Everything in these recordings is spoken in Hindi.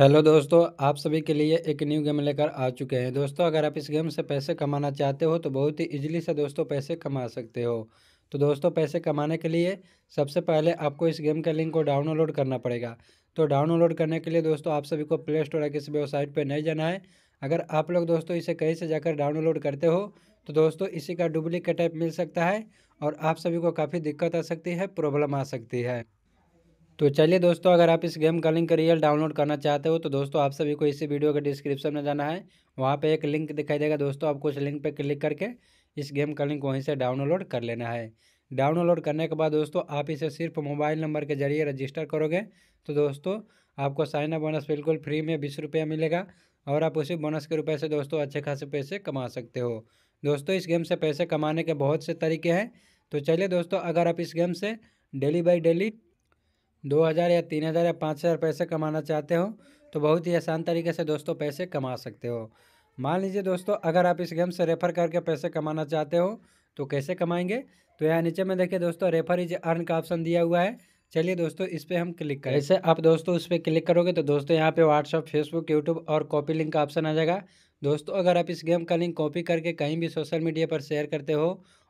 हेलो दोस्तों आप सभी के लिए एक न्यू गेम लेकर आ चुके हैं दोस्तों अगर आप इस गेम से पैसे कमाना चाहते हो तो बहुत ही इजीली से दोस्तों पैसे कमा सकते हो तो दोस्तों पैसे कमाने के लिए सबसे पहले आपको इस गेम का लिंक को डाउनलोड करना पड़ेगा तो डाउनलोड करने के लिए दोस्तों आप सभी को प्ले स्टोर या किसी वेबसाइट पर नहीं जाना है अगर आप लोग दोस्तों इसे कहीं से जाकर डाउनलोड करते हो तो दोस्तों इसी का डुप्लीकेट ऐप मिल सकता है और आप सभी को काफ़ी दिक्कत आ सकती है प्रॉब्लम आ सकती है तो चलिए दोस्तों अगर आप इस गेम का लिंक रियल डाउनलोड करना चाहते हो तो दोस्तों आप सभी को इसी वीडियो के डिस्क्रिप्शन में जाना है वहाँ पे एक लिंक दिखाई देगा दोस्तों आपको उस लिंक पे क्लिक करके इस गेम का लिंक वहीं से डाउनलोड कर लेना है डाउनलोड करने के बाद दोस्तों आप इसे सिर्फ मोबाइल नंबर के जरिए रजिस्टर करोगे तो दोस्तों आपको साइन अप बोनस बिल्कुल फ्री में बीस रुपया मिलेगा और आप उसी बोनस के रुपये से दोस्तों अच्छे खासे पैसे कमा सकते हो दोस्तों इस गेम से पैसे कमाने के बहुत से तरीके हैं तो चलिए दोस्तों अगर आप इस गेम से डेली बाई डेली दो हज़ार या तीन हज़ार या पाँच हज़ार पैसे कमाना चाहते हो तो बहुत ही आसान तरीके से दोस्तों पैसे कमा सकते हो मान लीजिए दोस्तों अगर आप इस गेम से रेफ़र करके पैसे कमाना चाहते हो तो कैसे कमाएंगे तो यहाँ नीचे में देखिए दोस्तों रेफर इज अर्न का ऑप्शन दिया हुआ है चलिए दोस्तों इस पर हम क्लिक करें ऐसे आप दोस्तों उस पर क्लिक करोगे तो दोस्तों यहाँ पे व्हाट्सअप फेसबुक यूट्यूब और कॉपी लिंक का ऑप्शन आ जाएगा दोस्तों अगर आप इस गेम का लिंक कॉपी करके कहीं भी सोशल मीडिया पर शेयर करते हो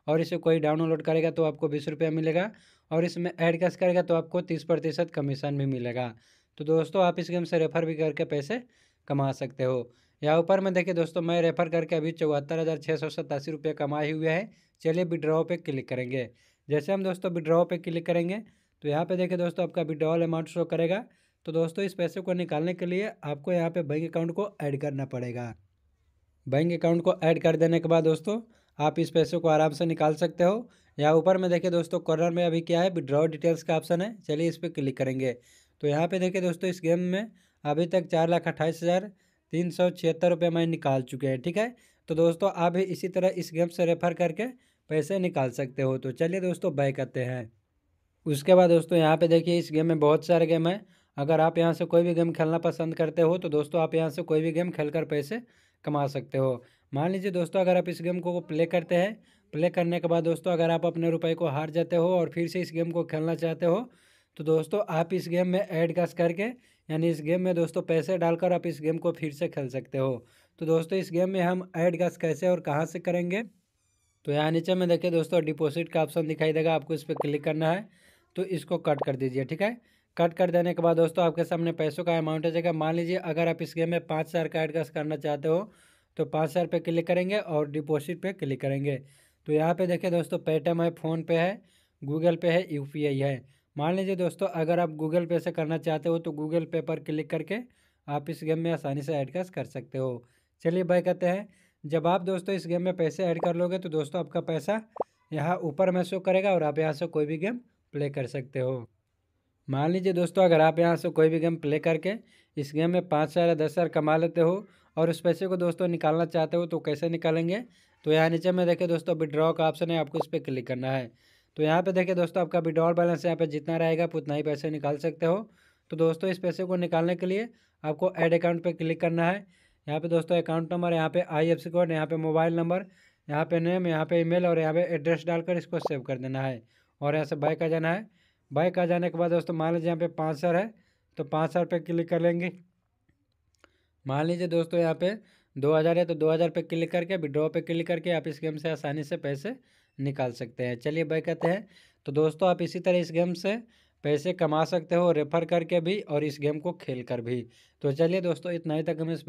और इसे कोई डाउनलोड करेगा तो आपको बीस रुपया मिलेगा और इसमें ऐड कैश करेगा तो आपको तीस प्रतिशत कमीशन भी मिलेगा तो दोस्तों आप इस गेम से रेफ़र भी करके पैसे कमा सकते हो यहाँ ऊपर में देखिए दोस्तों मैं रेफ़र करके अभी चौहत्तर हज़ार छः सौ सतासी रुपये कमाए हुए हैं चलिए विड्रॉ पे क्लिक करेंगे जैसे हम दोस्तों विड्रॉ पे क्लिक करेंगे तो यहाँ पे देखिए दोस्तों आपका विड्रॉल अमाउंट शो करेगा तो दोस्तों इस पैसे को निकालने के लिए आपको यहाँ पर बैंक अकाउंट को ऐड करना पड़ेगा बैंक अकाउंट को ऐड कर देने के बाद दोस्तों आप इस पैसे को आराम से निकाल सकते हो यहाँ ऊपर में देखिए दोस्तों कॉर्नर में अभी क्या है विड्रॉ डिटेल्स का ऑप्शन है चलिए इस पर क्लिक करेंगे तो यहाँ पे देखिए दोस्तों इस गेम में अभी तक चार लाख अट्ठाईस हज़ार तीन सौ छिहत्तर रुपये मैं निकाल चुके हैं ठीक है तो दोस्तों आप भी इसी तरह इस गेम से रेफर करके पैसे निकाल सकते हो तो चलिए दोस्तों बाय करते हैं उसके बाद दोस्तों यहाँ पे देखिए इस गेम में बहुत सारे गेम हैं अगर आप यहाँ से कोई भी गेम खेलना पसंद करते हो तो दोस्तों आप यहाँ से कोई भी गेम खेल कर पैसे कमा सकते हो मान लीजिए दोस्तों अगर आप इस गेम को प्ले करते हैं प्ले करने के बाद दोस्तों अगर आप अपने रुपए को हार जाते हो और फिर से इस गेम को खेलना चाहते हो तो दोस्तों आप इस गेम में एड कस करके यानी इस गेम में दोस्तों पैसे डालकर आप इस गेम को फिर से खेल सकते हो तो दोस्तों इस गेम में हम ऐड कस कैसे और कहाँ से करेंगे तो यहाँ नीचे में देखिए दोस्तों डिपोजिट का ऑप्शन दिखाई देगा आपको इस पर क्लिक करना है तो इसको कट कर दीजिए ठीक है कट कर देने के बाद दोस्तों आपके सामने पैसों का अमाउंट आ जाएगा मान लीजिए अगर आप इस गेम में पाँच हज़ार का एडगस करना चाहते हो तो पाँच हज़ार पे क्लिक करेंगे और डिपॉजिट पे क्लिक करेंगे तो यहाँ पे देखिए दोस्तों पेटीएम है फ़ोनपे है गूगल पे है यू है मान लीजिए दोस्तों अगर आप गूगल पे से करना चाहते हो तो गूगल पे पर क्लिक करके आप इस गेम में आसानी से ऐड कर सकते हो चलिए भाई कहते हैं जब आप दोस्तों इस गेम में पैसे ऐड कर लोगे तो दोस्तों आपका पैसा यहाँ ऊपर में शो करेगा और आप यहाँ से कोई भी गेम प्ले कर सकते हो मान लीजिए दोस्तों अगर आप यहाँ से कोई भी गेम प्ले करके इस गेम में पाँच हज़ार या दस हज़ार कमा लेते हो और उस पैसे को दोस्तों निकालना चाहते हो तो कैसे निकालेंगे तो यहाँ नीचे में देखें दोस्तों विड्रॉ का ऑप्शन है आपको इस पर क्लिक करना है तो यहाँ पे देखें दोस्तों आपका विड्रॉल बैलेंस यहाँ पे जितना रहेगा आप उतना ही पैसे निकाल सकते हो तो दोस्तों इस पैसे को निकालने के लिए आपको एड अकाउंट पर क्लिक करना है यहाँ पे दोस्तों अकाउंट नंबर यहाँ पे आई एफ सी कोड यहाँ पे मोबाइल नंबर यहाँ पे नेम यहाँ पे ईमेल और यहाँ पे एड्रेस डालकर इसको सेव कर देना है और यहाँ से बाय का जाना है बाइक आ जाने के बाद दोस्तों मान लीजिए यहाँ पे पाँच सौ है तो पाँच सौ रुपये क्लिक कर लेंगे मान लीजिए दोस्तों यहाँ पे दो हज़ार है तो दो हज़ार पे क्लिक करके विड्रॉ पे क्लिक करके आप इस गेम से आसानी से पैसे निकाल सकते हैं चलिए बाइक आते हैं तो दोस्तों आप इसी तरह इस गेम से पैसे कमा सकते हो रेफर करके भी और इस गेम को खेल कर भी तो चलिए दोस्तों इतना ही तक हम इस